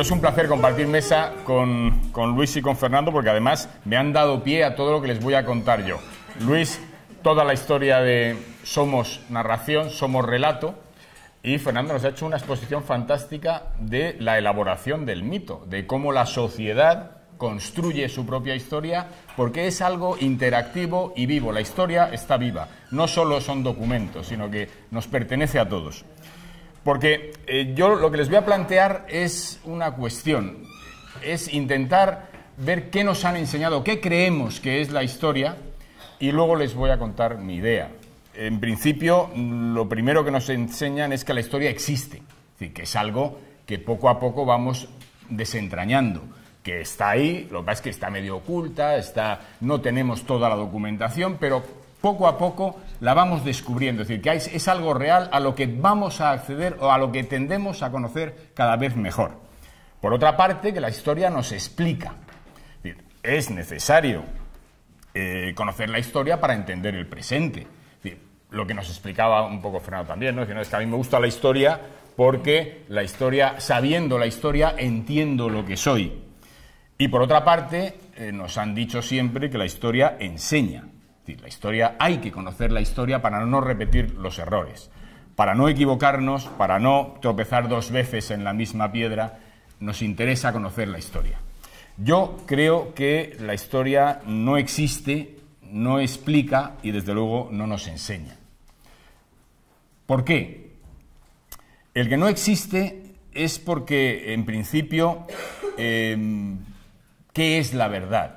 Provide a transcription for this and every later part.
es un placer compartir mesa con Luis y con Fernando porque además me han dado pie a todo lo que les voy a contar yo. Luis, toda la historia de Somos narración, Somos relato. Y Fernando nos ha hecho una exposición fantástica de la elaboración del mito, de cómo la sociedad construye su propia historia, porque es algo interactivo y vivo. La historia está viva. No solo son documentos, sino que nos pertenece a todos. Porque eh, yo lo que les voy a plantear es una cuestión, es intentar ver qué nos han enseñado, qué creemos que es la historia y luego les voy a contar mi idea. En principio, lo primero que nos enseñan es que la historia existe, que es algo que poco a poco vamos desentrañando, que está ahí, lo que pasa es que está medio oculta, está, no tenemos toda la documentación, pero poco a poco la vamos descubriendo. Es decir, que es algo real a lo que vamos a acceder o a lo que tendemos a conocer cada vez mejor. Por otra parte, que la historia nos explica. Es, necesario eh, conocer la historia para entender el presente. lo que nos explicaba un poco Fernando también, ¿no? Es, que a mí me gusta la historia porque la historia, sabiendo la historia, entiendo lo que soy. Y por otra parte, eh, nos han dicho siempre que la historia enseña la historia, hay que conocer la historia para no repetir los errores, para no equivocarnos, para no tropezar dos veces en la misma piedra, nos interesa conocer la historia. Yo creo que la historia no existe, no explica y desde luego no nos enseña. ¿Por qué? El que no existe es porque, en principio, em, ¿qué es la verdad?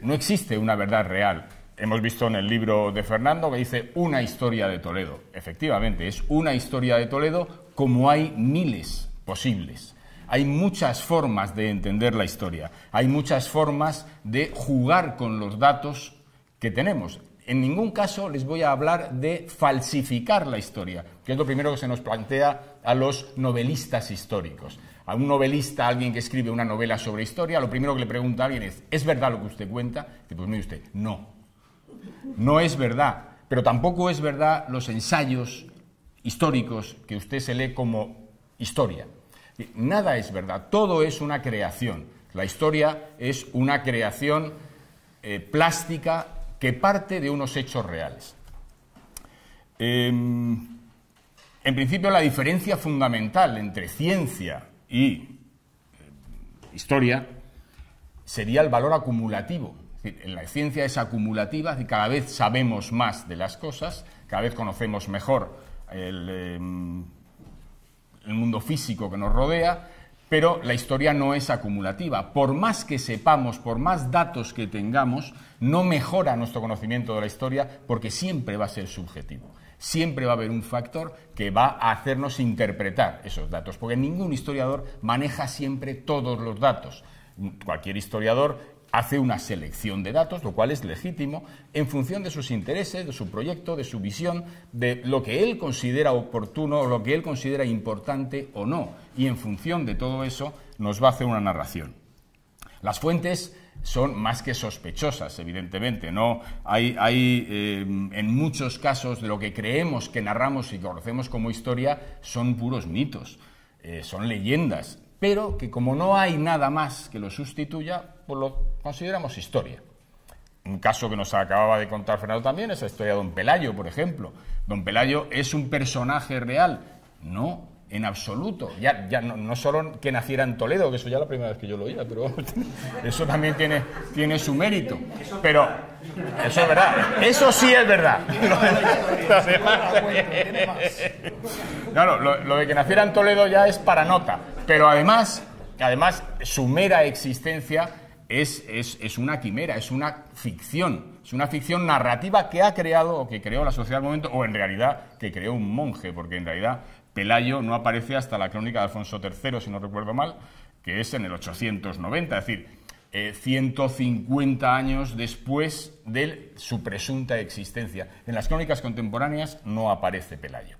No existe una verdad real hemos visto en el libro de Fernando que dice una historia de Toledo. Efectivamente, es una historia de Toledo como hay miles posibles. Hay muchas formas de entender la historia, hay muchas formas de jugar con los datos que tenemos. En ningún caso les voy a hablar de falsificar la historia, que es lo primero que se nos plantea a los novelistas históricos. A un novelista, a alguien que escribe una novela sobre historia, lo primero que le pregunta a alguien es, ¿es verdad lo que usted cuenta? Y pues mire usted, no, no es verdad. Pero tampoco es verdad los ensayos históricos que usted se lee como historia. Nada es verdad, todo es una creación. La historia es una creación eh, plástica que parte de unos hechos reales. Em, en principio, la diferencia fundamental entre ciencia y eh, historia sería el valor acumulativo la ciencia es acumulativa, y cada vez sabemos más de las cosas, cada vez conocemos mejor em, el mundo físico que nos rodea, pero la historia no es acumulativa. Por más que sepamos, por más datos que tengamos, no mejora nuestro conocimiento de la historia porque siempre va a ser subjetivo. Siempre va a haber un factor que va a hacernos interpretar esos datos, porque ningún historiador maneja siempre todos los datos. Cualquier historiador hace una selección de datos, lo cual es legítimo, en función de sus intereses, de su proyecto, de su visión, de lo que él considera oportuno o lo que él considera importante o no. Y en función de todo eso nos va a hacer una narración. Las fuentes son más que sospechosas, evidentemente. ¿no? Hay, hay eh, en muchos casos de lo que creemos que narramos y conocemos como historia son puros mitos, eh, son leyendas, pero que como no hay nada más que lo sustituya, pues lo consideramos historia. Un caso que nos acababa de contar Fernando también es la historia de Don Pelayo, por ejemplo. Don Pelayo es un personaje real, no en absoluto. Ya, ya no, solo que naciera en Toledo, que eso ya es la primera vez que yo lo oía, pero eso también tiene, tiene su mérito. Pero eso es verdad. Eso sí es verdad. Claro, lo, lo, de que naciera en Toledo ya es para nota. Pero además, además su mera existencia es, una quimera, es una ficción, es una ficción narrativa que ha creado o que creó la sociedad del momento, o en realidad que creó un monje, porque en realidad Pelayo no aparece hasta la crónica de Alfonso III, si no recuerdo mal, que es en el 890, es decir, 150 eh, años después de su presunta existencia. En las crónicas contemporáneas no aparece Pelayo.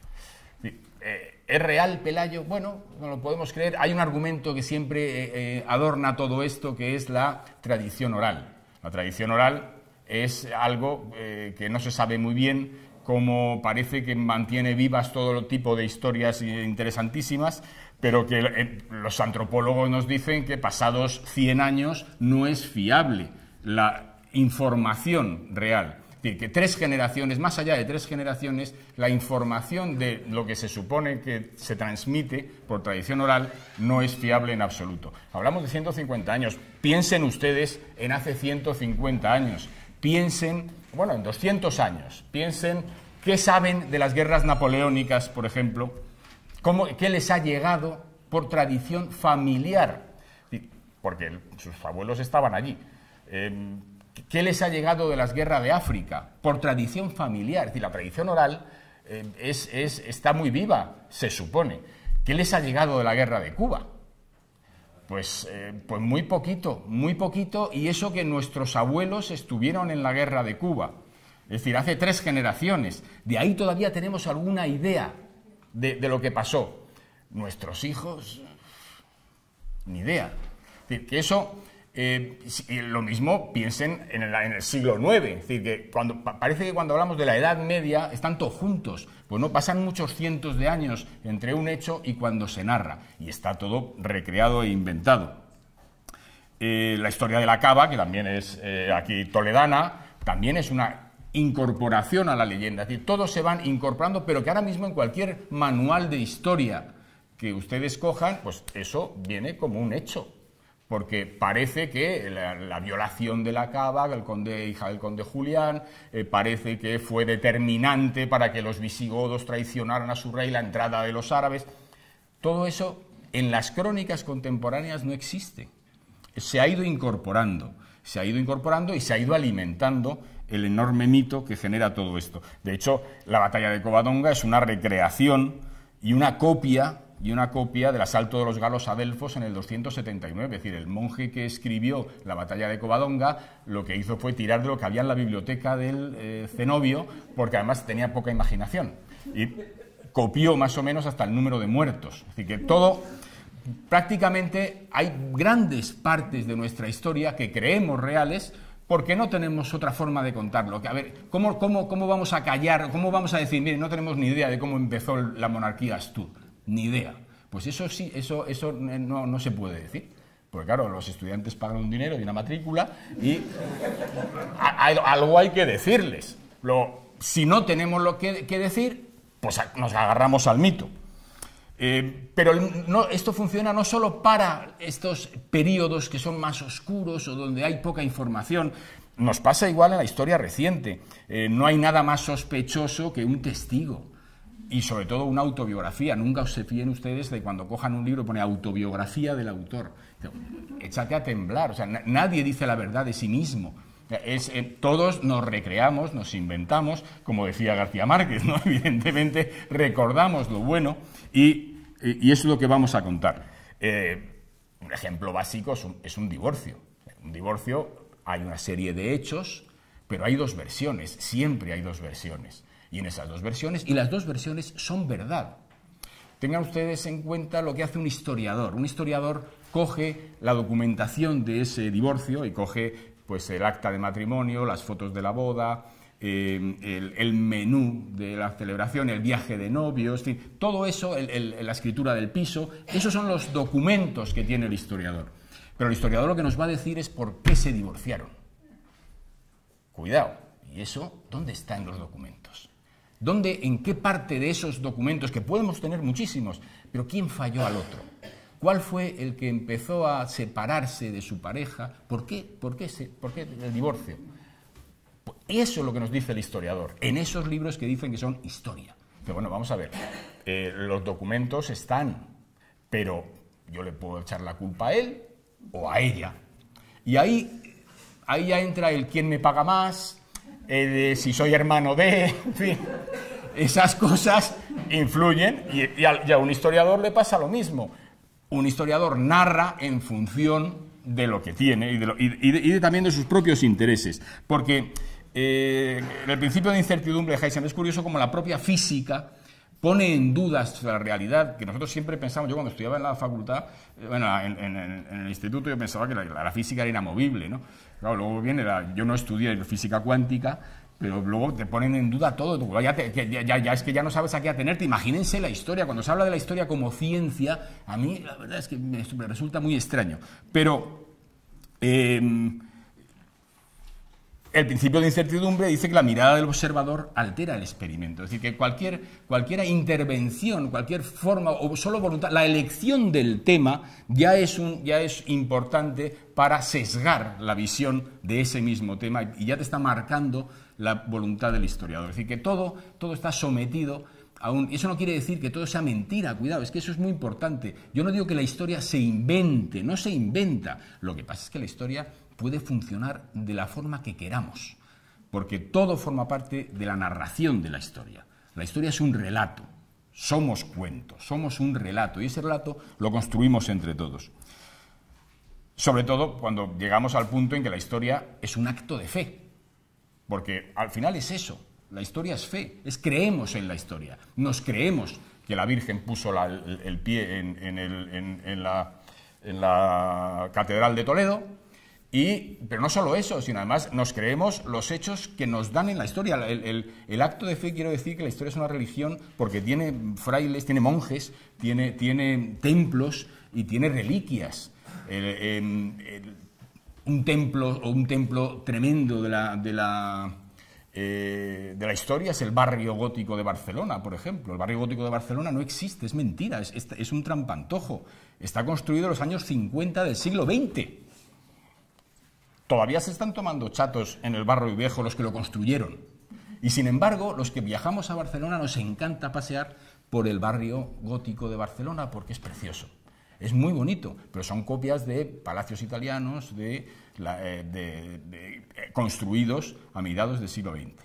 Eh, ¿Es real Pelayo? Bueno, no lo podemos creer. Hay un argumento que siempre eh, eh, adorna todo esto, que es la tradición oral. La tradición oral es algo eh, que no se sabe muy bien, como parece que mantiene vivas todo tipo de historias interesantísimas, pero que los antropólogos nos dicen que pasados 100 años no es fiable la información real decir, que tres generaciones, más allá de tres generaciones, la información de lo que se supone que se transmite por tradición oral no es fiable en absoluto. Hablamos de 150 años. Piensen ustedes en hace 150 años. Piensen, bueno, en 200 años. Piensen qué saben de las guerras napoleónicas, por ejemplo. ¿Qué les ha llegado por tradición familiar? Porque sus abuelos estaban allí. Em, ¿Qué les ha llegado de las guerras de África? Por tradición familiar, es decir, la tradición oral eh, es, está muy viva, se supone. ¿Qué les ha llegado de la guerra de Cuba? Pues, eh, pues muy poquito, muy poquito, y eso que nuestros abuelos estuvieron en la guerra de Cuba. Es decir, hace tres generaciones. De ahí todavía tenemos alguna idea de, de lo que pasó. Nuestros hijos, ni idea. Es decir, que eso eh, y lo mismo piensen en el, siglo IX, es decir, que cuando, parece que cuando hablamos de la Edad Media están todos juntos, pues no, pasan muchos cientos de años entre un hecho y cuando se narra, y está todo recreado e inventado. Eh, la historia de la cava, que también es eh, aquí toledana, también es una incorporación a la leyenda, es decir, todos se van incorporando, pero que ahora mismo en cualquier manual de historia que ustedes cojan, pues eso viene como un hecho porque parece que la, violación de la cava, el conde, hija del conde Julián, eh, parece que fue determinante para que los visigodos traicionaran a su rey la entrada de los árabes. Todo eso en las crónicas contemporáneas no existe. Se ha ido incorporando, se ha ido incorporando y se ha ido alimentando el enorme mito que genera todo esto. De hecho, la batalla de Covadonga es una recreación y una copia y una copia del asalto de los galos a Delfos en el 279. Es decir, el monje que escribió la batalla de Covadonga lo que hizo fue tirar de lo que había en la biblioteca del cenobio, eh, porque además tenía poca imaginación. Y copió más o menos hasta el número de muertos. Es decir, que todo, prácticamente hay grandes partes de nuestra historia que creemos reales, porque no tenemos otra forma de contarlo. A ver, ¿cómo, cómo vamos a callar? ¿Cómo vamos a decir, mire, no tenemos ni idea de cómo empezó la monarquía Astur? Ni idea. Pues eso sí, eso, eso no, no se puede decir. Porque claro, los estudiantes pagan un dinero y una matrícula y algo hay que decirles. si no tenemos lo que, decir, pues nos agarramos al mito. Eh, pero no, esto funciona no solo para estos periodos que son más oscuros o donde hay poca información. Nos pasa igual en la historia reciente. Eh, no hay nada más sospechoso que un testigo y sobre todo una autobiografía. Nunca se fíen ustedes de cuando cojan un libro y pone autobiografía del autor. Échate a temblar. O sea, nadie dice la verdad de sí mismo. Eh, todos nos recreamos, nos inventamos, como decía García Márquez, ¿no? evidentemente recordamos lo bueno y, eso es lo que vamos a contar. Eh, un ejemplo básico es un divorcio. Un divorcio hay una serie de hechos, pero hay dos versiones, siempre hay dos versiones y en esas dos versiones, y las dos versiones son verdad. Tengan ustedes en cuenta lo que hace un historiador. Un historiador coge la documentación de ese divorcio y coge pues, el acta de matrimonio, las fotos de la boda, eh, el, menú de la celebración, el viaje de novios, todo eso, la escritura del piso, esos son los documentos que tiene el historiador. Pero el historiador lo que nos va a decir es por qué se divorciaron. Cuidado, ¿y eso dónde está en los documentos? ¿Dónde, en qué parte de esos documentos, que podemos tener muchísimos, pero quién falló al otro? ¿Cuál fue el que empezó a separarse de su pareja? ¿Por qué, por qué, por qué el divorcio? Eso es lo que nos dice el historiador, en esos libros que dicen que son historia. Pero bueno, vamos a ver, eh, los documentos están, pero yo le puedo echar la culpa a él o a ella. Y ahí, ahí ya entra el quién me paga más, eh, si soy hermano de, en fin, esas cosas influyen y, a, un historiador le pasa lo mismo. Un historiador narra en función de lo que tiene y, también de sus propios intereses. Porque eh, el principio de incertidumbre de Heisenberg es curioso como la propia física pone en dudas la realidad, que nosotros siempre pensamos, yo cuando estudiaba en la facultad, eh, bueno, en, el instituto yo pensaba que la, física era inamovible, ¿no? luego viene, la, yo no estudié física cuántica, pero luego te ponen en duda todo, ya, es que ya no sabes a qué atenerte, imagínense la historia, cuando se habla de la historia como ciencia, a mí la verdad es que me, resulta muy extraño, pero... Em, el principio de incertidumbre dice que la mirada del observador altera el experimento. Es decir, que cualquier, intervención, cualquier forma o solo voluntad, la elección del tema ya es, importante para sesgar la visión de ese mismo tema y ya te está marcando la voluntad del historiador. Es decir, que todo, todo está sometido a un... Eso no quiere decir que todo sea mentira, cuidado, es que eso es muy importante. Yo no digo que la historia se invente, no se inventa. Lo que pasa es que la historia puede funcionar de la forma que queramos, porque todo forma parte de la narración de la historia. La historia es un relato, somos cuentos, somos un relato, y ese relato lo construimos entre todos. Sobre todo cuando llegamos al punto en que la historia es un acto de fe, porque al final es eso, la historia es fe, es creemos en la historia, nos creemos que la Virgen puso el, pie en, la Catedral de Toledo, pero no solo eso, sino además nos creemos los hechos que nos dan en la historia. El, acto de fe, quiero decir que la historia es una religión porque tiene frailes, tiene monjes, tiene, tiene templos y tiene reliquias. Em, un templo o un templo tremendo de la, eh, de la, historia es el barrio gótico de Barcelona, por ejemplo. El barrio gótico de Barcelona no existe, es mentira, es, es un trampantojo. Está construido en los años 50 del siglo XX. Todavía se están tomando chatos en el barrio viejo los que lo construyeron. Y sin embargo, los que viajamos a Barcelona nos encanta pasear por el barrio gótico de Barcelona porque es precioso. Es muy bonito, pero son copias de palacios italianos de, eh, eh, construidos a mediados del siglo XX.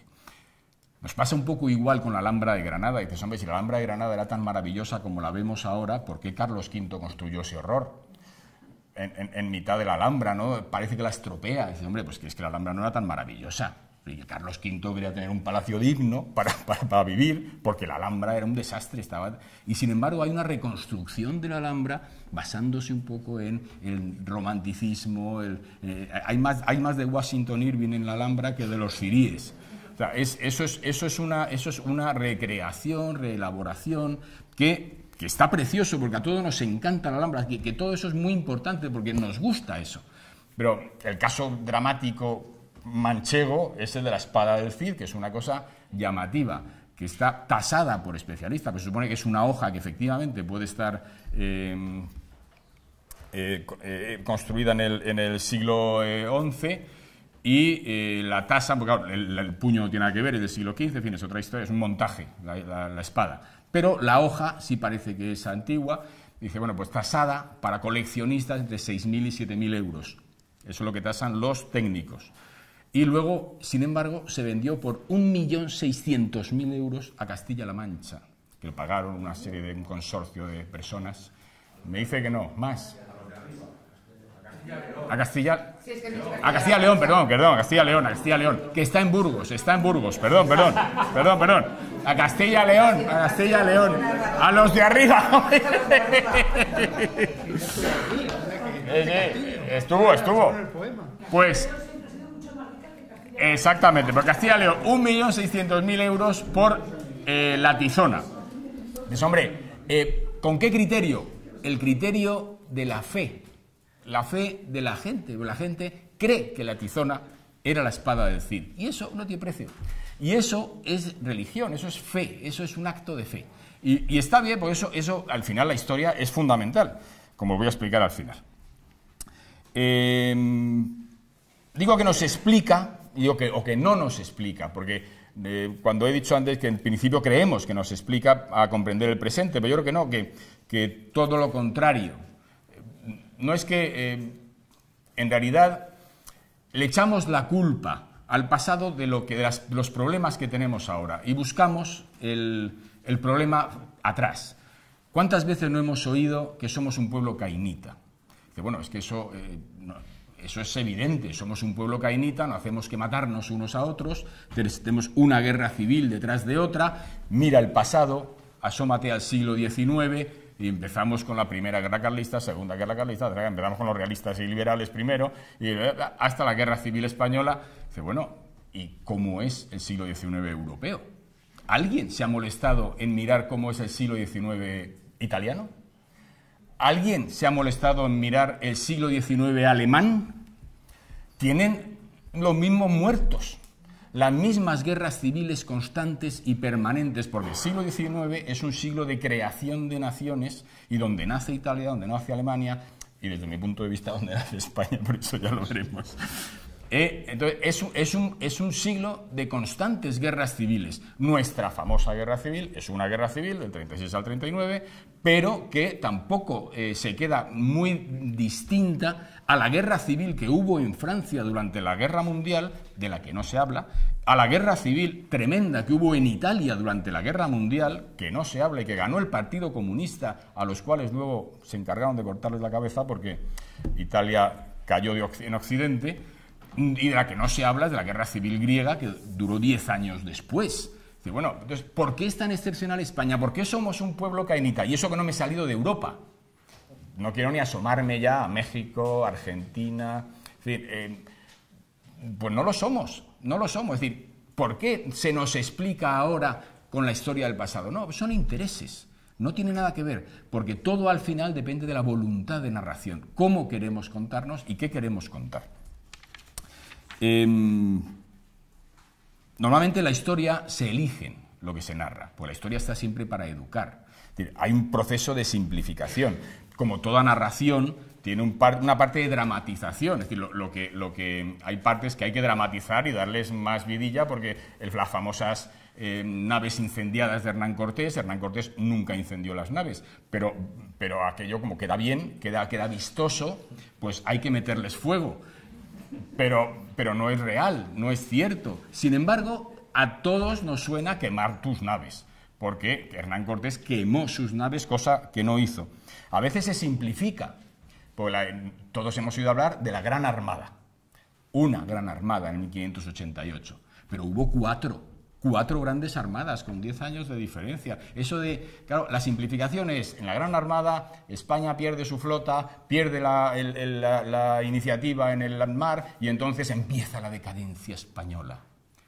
Nos pasa un poco igual con la Alhambra de Granada. Dices, hombre, si la Alhambra de Granada era tan maravillosa como la vemos ahora, ¿por qué Carlos V construyó ese horror? en, mitad de la Alhambra, ¿no? Parece que la estropea. Dice, hombre, pues que es que la Alhambra no era tan maravillosa. Y Carlos V quería tener un palacio digno para, para, vivir, porque la Alhambra era un desastre. Y sin embargo hay una reconstrucción de la Alhambra basándose un poco en el romanticismo. Eh, hay, más, hay más de Washington Irving en la Alhambra que de los ciríes. O sea, eso, es, eso, es una, eso es una recreación, reelaboración, que que está precioso porque a todos nos encanta la Alhambra, que, que todo eso es muy importante porque nos gusta eso. Pero el caso dramático manchego es el de la espada del Cid, que es una cosa llamativa, que está tasada por especialistas, que pues se supone que es una hoja que efectivamente puede estar eh, eh, eh, construida en el, siglo XI y la tasa, porque el, puño no tiene nada que ver, es del siglo XV, es otra historia, es un montaje, la espada pero la hoja sí parece que es antigua. Dice, bueno, pues tasada para coleccionistas entre 6.000 y 7.000 euros. Eso es lo que tasan los técnicos. Y luego, sin embargo, se vendió por 1.600.000 euros a Castilla-La Mancha, que lo pagaron una serie de un consorcio de personas. Me dice que no, más. A Castilla, a Castilla León, perdón, perdón, a Castilla León, a Castilla León, que está en Burgos, está en Burgos, perdón, perdón, perdón, perdón, a Castilla León, a Castilla León, a los de arriba. estuvo, estuvo. Pues, exactamente, por Castilla León, 1.600.000 euros por eh, la tizona. Pues, hombre, eh, ¿con qué criterio? El criterio de la fe la fe de la gente. La gente cree que la tizona era la espada del Cid. Y eso no tiene precio. Y eso es religión, eso es fe, eso es un acto de fe. Y, está bien, porque eso, eso al final la historia es fundamental, como voy a explicar al final. Em, digo que nos explica, que, o que no nos explica, porque eh, cuando he dicho antes que en principio creemos que nos explica a comprender el presente, pero yo creo que no, que, que todo lo contrario no es que eh, en realidad le echamos la culpa al pasado de, lo que, de los problemas que tenemos ahora y buscamos el, problema atrás. ¿Cuántas veces no hemos oído que somos un pueblo cainita? bueno, es que eso, eh, eso es evidente, somos un pueblo cainita, no hacemos que matarnos unos a otros, tenemos una guerra civil detrás de otra, mira el pasado, asómate al siglo XIX, y empezamos con la Primera Guerra Carlista, Segunda Guerra Carlista, empezamos con los realistas y liberales primero, y eh, hasta la Guerra Civil Española. Dice, bueno, ¿y cómo es el siglo XIX europeo? ¿Alguien se ha molestado en mirar cómo es el siglo XIX italiano? ¿Alguien se ha molestado en mirar el siglo XIX alemán? Tienen los mismos muertos, las mismas guerras civiles constantes y permanentes, porque el siglo XIX es un siglo de creación de naciones y donde nace Italia, donde nace Alemania y desde mi punto de vista donde nace España, por eso ya lo veremos. ¿eh? entonces, es, un, siglo de constantes guerras civiles. Nuestra famosa guerra civil es una guerra civil del 36 al 39, pero que tampoco eh, se queda muy distinta a la guerra civil que hubo en Francia durante la Guerra Mundial, de la que no se habla, a la guerra civil tremenda que hubo en Italia durante la Guerra Mundial, que no se habla y que ganó el Partido Comunista, a los cuales luego se encargaron de cortarles la cabeza porque Italia cayó de, en Occidente y de la que no se habla es de la guerra civil griega que duró 10 años después. bueno, entonces, ¿por qué es tan excepcional España? ¿Por qué somos un pueblo caenita? Y eso que no me he salido de Europa. No quiero ni asomarme ya a México, Argentina. Eh, pues no lo somos, no lo somos. Es decir, ¿por qué se nos explica ahora con la historia del pasado? No, son intereses. No tiene nada que ver, porque todo al final depende de la voluntad de narración, cómo queremos contarnos y qué queremos contar. Em, normalmente en la historia se eligen lo que se narra, pues la historia está siempre para educar. hay un proceso de simplificación. Como toda narración, tiene una parte de dramatización, es decir, lo, que, hay partes que hay que dramatizar y darles más vidilla porque las famosas eh, naves incendiadas de Hernán Cortés, Hernán Cortés nunca incendió las naves, pero, aquello como queda bien, queda vistoso, pues hay que meterles fuego pero, pero no es real, no es cierto. Sin embargo, a todos nos suena quemar tus naves, porque Hernán Cortés quemó sus naves, cosa que no hizo. A veces se simplifica, pues todos hemos oído hablar de la Gran Armada, una Gran Armada en 1588, pero hubo cuatro cuatro grandes armadas con diez años de diferencia. Eso de, claro, la simplificación es, en la Gran Armada España pierde su flota, pierde la, iniciativa en el mar y entonces empieza la decadencia española.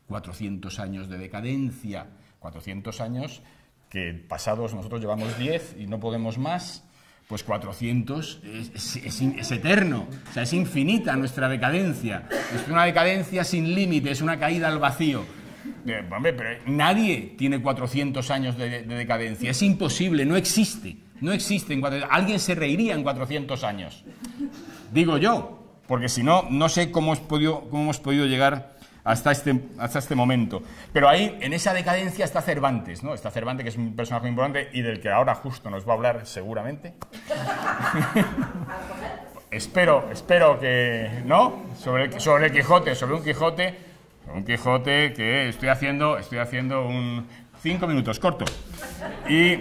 400 años de decadencia, 400 años que pasados nosotros llevamos diez... y no podemos más, pues 400 es, es, eterno, o sea, es infinita nuestra decadencia. Es una decadencia sin límite, es una caída al vacío. Eh, pero nadie tiene 400 años de, decadencia. Es imposible, no existe. No existe. alguien se reiría en 400 años. Digo yo, porque si no, no sé cómo, podido, cómo hemos podido llegar hasta este, hasta este momento. Pero ahí, en esa decadencia, está Cervantes, ¿no? Está Cervantes, que es un personaje importante y del que ahora justo nos va a hablar seguramente. espero, espero que, ¿no? Sobre sobre el Quijote, sobre un Quijote Don Quijote que estoy haciendo, estoy haciendo un cinco minutos corto. Y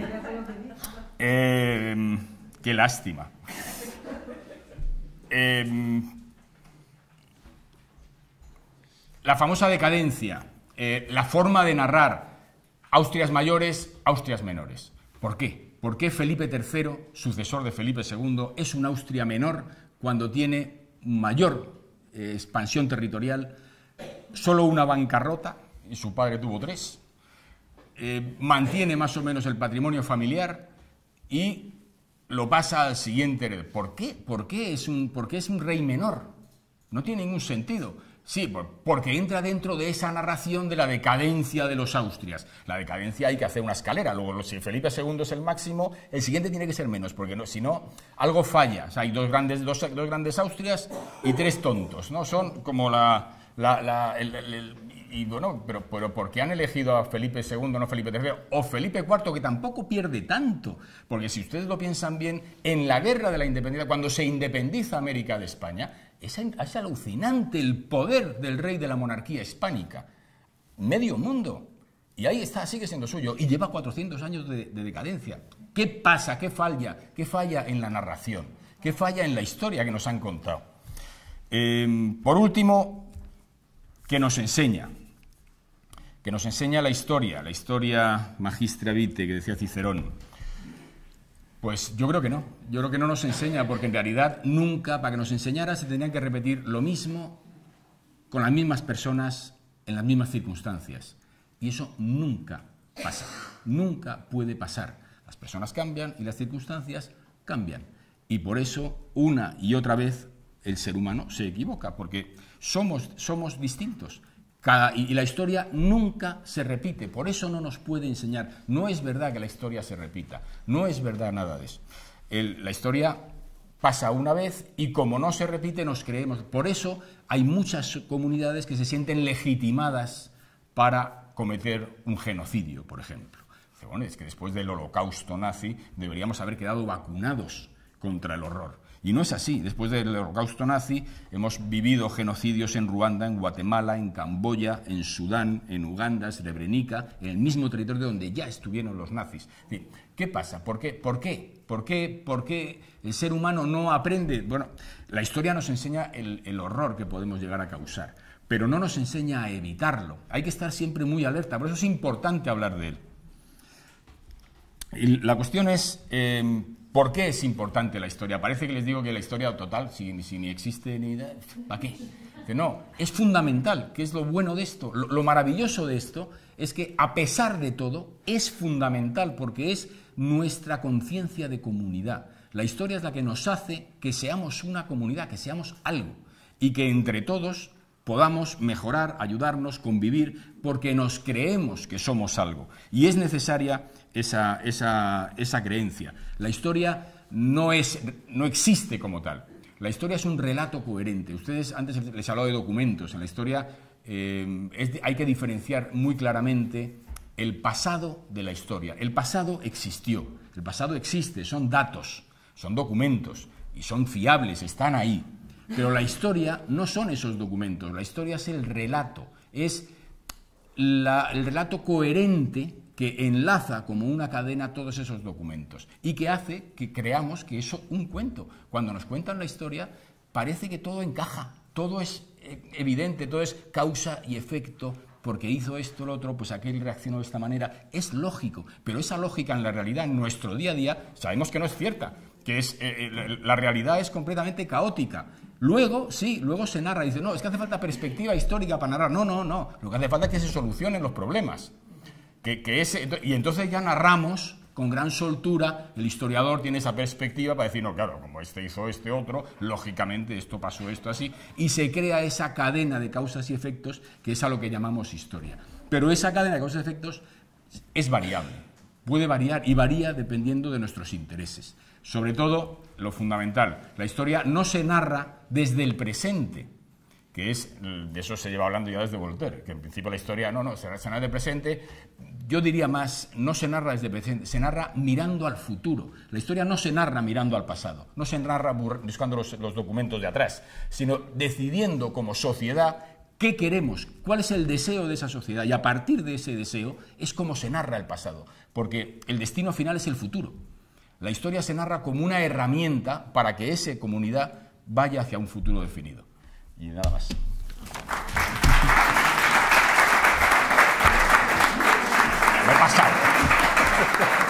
em, qué lástima. Em, la famosa decadencia, eh, la forma de narrar Austrias mayores, Austrias menores. ¿Por qué? ¿Por qué Felipe III, sucesor de Felipe II, es un Austria menor cuando tiene mayor eh, expansión territorial? solo una bancarrota, y su padre tuvo tres, eh, mantiene más o menos el patrimonio familiar y lo pasa al siguiente ¿Por qué? ¿Por qué porque es un rey menor? No tiene ningún sentido. Sí, porque entra dentro de esa narración de la decadencia de los Austrias. La decadencia hay que hacer una escalera. Luego, si Felipe II es el máximo, el siguiente tiene que ser menos, porque si no, algo falla. hay dos grandes, dos, grandes Austrias y tres tontos, ¿no? Son como la... y bueno, pero, pero ¿por qué han elegido a Felipe II, no Felipe III? O Felipe IV, que tampoco pierde tanto. Porque si ustedes lo piensan bien, en la guerra de la independencia, cuando se independiza América de España, es, alucinante el poder del rey de la monarquía hispánica. Medio mundo. Y ahí está, sigue siendo suyo. Y lleva 400 años de, decadencia. ¿Qué pasa? ¿Qué falla? ¿Qué falla en la narración? ¿Qué falla en la historia que nos han contado? Em, por último, ¿qué nos enseña? Que nos enseña la historia, la historia magistra vitae que decía Cicerón. Pues yo creo que no. Yo creo que no nos enseña, porque en realidad nunca, para que nos enseñara, se tenía que repetir lo mismo con las mismas personas en las mismas circunstancias. Y eso nunca pasa. Nunca puede pasar. Las personas cambian y las circunstancias cambian. Y por eso, una y otra vez, el ser humano se equivoca, porque somos, somos distintos y, la historia nunca se repite, por eso no nos puede enseñar. No es verdad que la historia se repita, no es verdad nada de eso. la historia pasa una vez y como no se repite nos creemos. Por eso hay muchas comunidades que se sienten legitimadas para cometer un genocidio, por ejemplo. es que después del holocausto nazi deberíamos haber quedado vacunados contra el horror. Y no es así. Después del holocausto nazi hemos vivido genocidios en Ruanda, en Guatemala, en Camboya, en Sudán, en Uganda, en Srebrenica, en el mismo territorio donde ya estuvieron los nazis. qué? ¿Por qué? ¿Por qué? ¿Por el ser humano no aprende? Bueno, la historia nos enseña el, horror que podemos llegar a causar, pero no nos enseña a evitarlo. Hay que estar siempre muy alerta, por eso es importante hablar de él. la cuestión es... Em, ¿Por qué es importante la historia? Parece que les digo que la historia total, si, ni existe ni... ¿Para qué? Que no, es fundamental, que es lo bueno de esto. lo, maravilloso de esto es que, a pesar de todo, es fundamental porque es nuestra conciencia de comunidad. La historia es la que nos hace que seamos una comunidad, que seamos algo y que entre todos podamos mejorar, ayudarnos, convivir, porque nos creemos que somos algo. Y es necesaria esa, creencia. La historia no, es, no existe como tal. La historia es un relato coherente. Ustedes antes les hablaba de documentos. En la historia eh, hay que diferenciar muy claramente el pasado de la historia. El pasado existió, el pasado existe, son datos, son documentos y son fiables, están ahí. Pero la historia no son esos documentos, la historia es el relato, es el relato coherente que enlaza como una cadena todos esos documentos y que hace que creamos que es un cuento. Cuando nos cuentan la historia, parece que todo encaja, todo es eh, evidente, todo es causa y efecto, porque hizo esto, el otro, pues aquel reaccionó de esta manera. Es lógico, pero esa lógica en la realidad, en nuestro día a día, sabemos que no es cierta, que es, eh, eh, la realidad es completamente caótica. Luego, sí, luego se narra, y dice, no, es que hace falta perspectiva histórica para narrar. No, no, no, lo que hace falta es que se solucionen los problemas. ese, y entonces ya narramos con gran soltura, el historiador tiene esa perspectiva para decir, no, claro, como este hizo este otro, lógicamente esto pasó esto así, y se crea esa cadena de causas y efectos que es a lo que llamamos historia. Pero esa cadena de causas y efectos es variable, puede variar y varía dependiendo de nuestros intereses. Sobre todo, lo fundamental. La historia no se narra desde el presente, que es, de eso se lleva hablando ya desde Voltaire, que en principio la historia no, no, se, narra desde el presente. Yo diría más, no se narra desde el presente, se narra mirando al futuro. La historia no se narra mirando al pasado, no se narra buscando los documentos de atrás, sino decidiendo como sociedad ¿Qué queremos? ¿Cuál es el deseo de esa sociedad? Y a partir de ese deseo es como se narra el pasado, porque el destino final es el futuro. La historia se narra como una herramienta para que esa comunidad vaya hacia un futuro definido. Y nada más. Me he pasado.